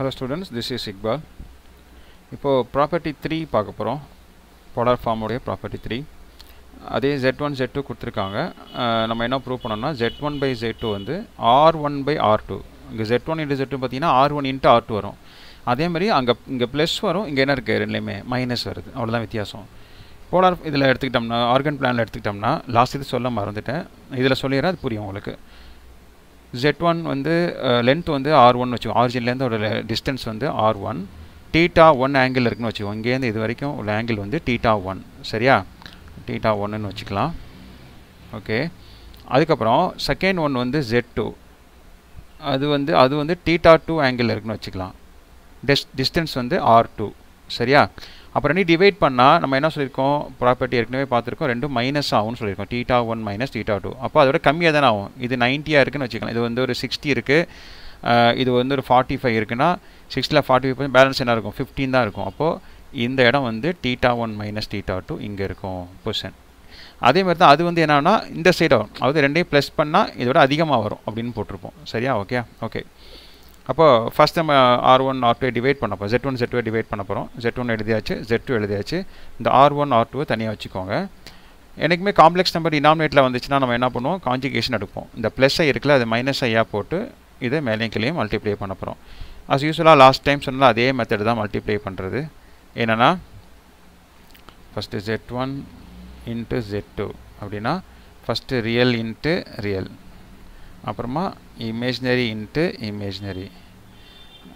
hello students this is Iqbal இப்போது property three பார்க்க போகிறோம் பொடார் ஃபார்முடைய ப்ராப்பர்ட்டி த்ரீ அதே ஜெட் ஒன் ஜெட் டூ கொடுத்துருக்காங்க நம்ம என்ன ப்ரூவ் பண்ணோம்னா Z one by Z two வந்து R one by R two இங்கே Z one into Z two பார்த்தீங்கன்னா R one into R two வரும் அதேமாதிரி அங்கே இங்கே ப்ளஸ் வரும் இங்கே என்ன இருக்குது ரெண்டுலேயுமே மைனஸ் வருது அவ்வளோதான் வித்தியாசம் போலார் இதில் எடுத்துக்கிட்டோம்னா ஆர்கன் பிளானில் எடுத்துக்கிட்டோம்னா லாஸ்ட் இது சொல்ல மறந்துட்டேன் இதில் சொல்லிடுறேன் அது புரியும் உங்களுக்கு ஜெட் ஒன் வந்து லென்த் வந்து ஆர் ஒன் வச்சுக்கோ ஆரிஜின்லேருந்து ஒரு டிஸ்டன்ஸ் வந்து R one theta one angle இருக்குன்னு வச்சுக்கோங்க இங்கேருந்து இது வரைக்கும் ஒரு ஆங்கிள் வந்து டீட்டா ஒன் சரியா டீட்டா ஒன்னுன்னு வச்சுக்கலாம் ஓகே அதுக்கப்புறம் செகண்ட் ஒன் வந்து ஜெட் டூ அது வந்து அது வந்து டீட்டா டூ ஆங்கிள் இருக்குன்னு வச்சுக்கலாம் டிஸ் டிஸ்டன்ஸ் வந்து ஆர் டூ சரியா அப்புறம் நீ டிவைட் பண்ணால் நம்ம என்ன சொல்லியிருக்கோம் ப்ராப்பர்ட்டி ஏற்கனவே பார்த்துருக்கோம் ரெண்டு மைனஸ் ஆகும்னு சொல்லியிருக்கோம் theta one minus theta two அப்போ அதோட கம்மியாக தானே ஆகும் இது நைன்ட்டியாக இருக்குன்னு வச்சுக்கலாம் இது வந்து ஒரு சிக்ஸ்டி இருக்குது இது வந்து ஒரு ஃபார்ட்டி ஃபைவ் இருக்குன்னா சிக்ஸ்டில் ஃபார்ட்டி ஃபைவ் பேலன்ஸ் என்ன இருக்கும் ஃபிஃப்டீன் தான் இருக்கும் அப்போது இந்த இடம் வந்து theta one minus theta two இங்கே இருக்கும் பொசன் அதே மாதிரி தான் அது வந்து என்னென்னா இந்த சைடு வரும் அதாவது ரெண்டையும் ப்ளஸ் பண்ணால் இதோட அதிகமாக வரும் அப்படின்னு போட்டிருப்போம் சரியா ஓகே ஓகே அப்போ ஃபஸ்ட் நம்ம R one R two divide பண்ண போகிறோம் Z one Z two divide பண்ண போகிறோம் ஜெட் ஒன் எழுதியாச்சு ஜெட் டூ எழுதியாச்சு இந்த ஆர் ஒன் ஆர் டூவை தனியாக வச்சுக்கோங்க எனக்குமே காம்ப்ளெக்ஸ் நம்பர் இனாமினேட்டில் வந்துச்சுன்னா நம்ம என்ன பண்ணுவோம் காஞ்சிகேஷன் எடுப்போம் இந்த ப்ளஸ் ஐ இருக்குல்ல அது மைனஸ் ஐயா போட்டு இதை மேலேயும் கிளையும் மல்டிப்ளை பண்ண போகிறோம் அஸ் யூஸ்வலாக லாஸ்ட் டைம் சொன்னால் அதே மெத்தட் தான் மல்டிப்ளை பண்ணுறது என்னென்னா first Z one into Z two அப்படின்னா ஃபஸ்ட்டு ரியல் இன்ட்டு ரியல் அப்புறமா imaginary into imaginary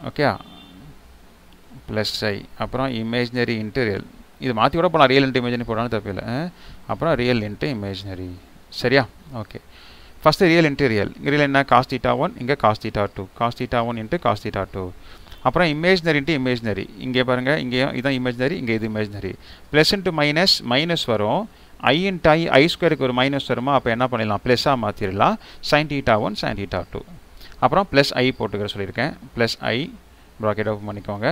okay plus I அப்புறம் இமேஜினரி இன்ட்டு ரியல் இது மாற்றி கூட போகலாம் ரியல் இன்ட்டு இமேஜினரி போடாலும் தப்பில்லை அப்புறம் ரியல் இன்ட்டு இமேஜினரி சரியா okay first real into real real என்ன காஸ்டீட்டா ஒன் இங்கே cos theta two cos theta one into cos theta two அப்புறம் இமேஜினரி இன்ட்டு இமேஜினரி இங்கே பாருங்கள் இங்கேயும் இதான் இமேஜினரி இங்கே இது imaginary plus into minus minus வரும் ஐ இன்ட் ஐ ஐ ஸ்கொயருக்கு ஒரு மைனஸ் வருமா அப்போ என்ன பண்ணிடலாம் ப்ளஸ்ஸாக மாற்றிடலாம் sine theta one sine theta two அப்புறம் ப்ளஸ் ஐ போட்டுக்கிற சொல்லியிருக்கேன் ப்ளஸ் ஐ ப்ராக்கெட் ஆஃப் பண்ணிக்கோங்க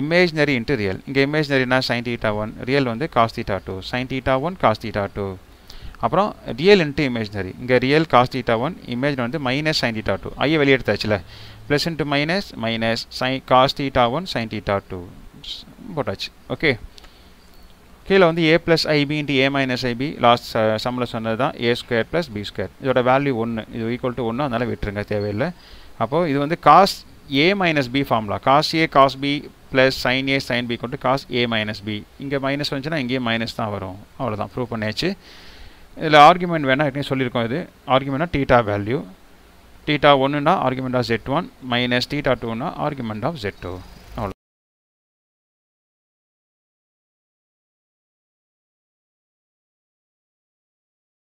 இமேஜ்னரி இன்ட்டு ரியல் இங்கே இமேஜ்னரினா சைன் டீட்டா ஒன் ரியல் வந்து cos theta two sine theta one cos theta two அப்புறம் ரியல் இன்ட்டு இமேஜ்னரி இங்கே real cos one image வந்து மைனஸ் சைன் தீட்டா டூ ஐயை வெளியெடுத்தாச்சுல plus into minus minus sine cos theta one sine theta two போட்டாச்சு okay கீழே வந்து ஏ plus I B into A minus I B last சம்மில் சொன்னது தான் A square plus B square இதோட வேல்யூ ஒன்று இது ஈக்குவல் டு ஒன்று அதனால் விட்டுருங்க தேவையில்லை அப்போது இது வந்து cos A minus B formula cos A cos B plus sine A sine B கொண்டு காஸ் ஏ மைனஸ் பி இங்கே மைனஸ் வந்துச்சுன்னா இங்கேயே மைனஸ் தான் வரும் அவ்வளோதான் ப்ரூவ் பண்ணியாச்சு இதில் ஆர்குமெண்ட் வேணால் ஏற்கனவே சொல்லியிருக்கோம் இது ஆர்குமெண்ட்னா டீட்டா வேல்யூ டீட்டா ஒன்றுனா argument of Z one minus theta டூனா ஆர்குமெண்ட் ஆஃப் ஜெட் டூ